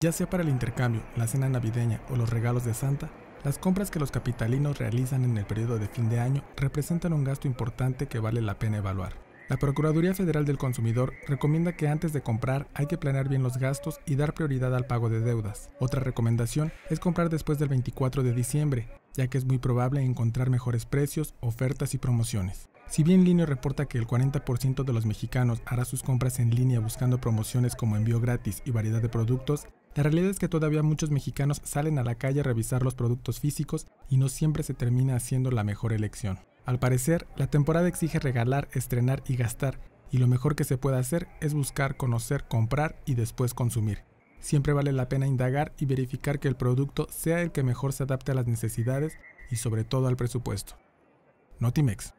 Ya sea para el intercambio, la cena navideña o los regalos de Santa, las compras que los capitalinos realizan en el periodo de fin de año representan un gasto importante que vale la pena evaluar. La Procuraduría Federal del Consumidor recomienda que antes de comprar hay que planear bien los gastos y dar prioridad al pago de deudas. Otra recomendación es comprar después del 24 de diciembre, ya que es muy probable encontrar mejores precios, ofertas y promociones. Si bien Linio reporta que el 40% de los mexicanos hará sus compras en línea buscando promociones como envío gratis y variedad de productos, la realidad es que todavía muchos mexicanos salen a la calle a revisar los productos físicos y no siempre se termina haciendo la mejor elección. Al parecer, la temporada exige regalar, estrenar y gastar, y lo mejor que se puede hacer es buscar, conocer, comprar y después consumir. Siempre vale la pena indagar y verificar que el producto sea el que mejor se adapte a las necesidades y sobre todo al presupuesto. Notimex.